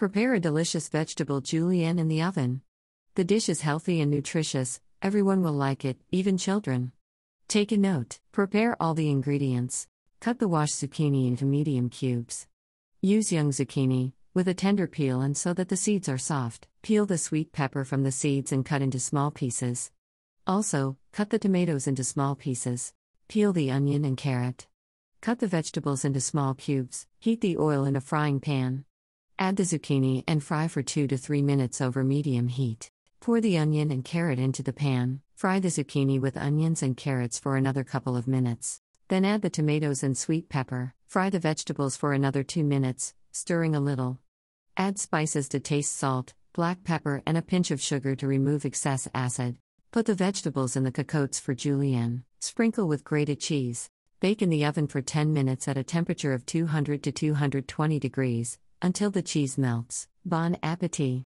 Prepare a delicious vegetable julienne in the oven. The dish is healthy and nutritious, everyone will like it, even children. Take a note prepare all the ingredients. Cut the washed zucchini into medium cubes. Use young zucchini, with a tender peel and so that the seeds are soft. Peel the sweet pepper from the seeds and cut into small pieces. Also, cut the tomatoes into small pieces. Peel the onion and carrot. Cut the vegetables into small cubes. Heat the oil in a frying pan. Add the zucchini and fry for 2 to 3 minutes over medium heat. Pour the onion and carrot into the pan. Fry the zucchini with onions and carrots for another couple of minutes. Then add the tomatoes and sweet pepper. Fry the vegetables for another 2 minutes, stirring a little. Add spices to taste salt, black pepper, and a pinch of sugar to remove excess acid. Put the vegetables in the cocottes for julienne. Sprinkle with grated cheese. Bake in the oven for 10 minutes at a temperature of 200 to 220 degrees until the cheese melts. Bon appetit!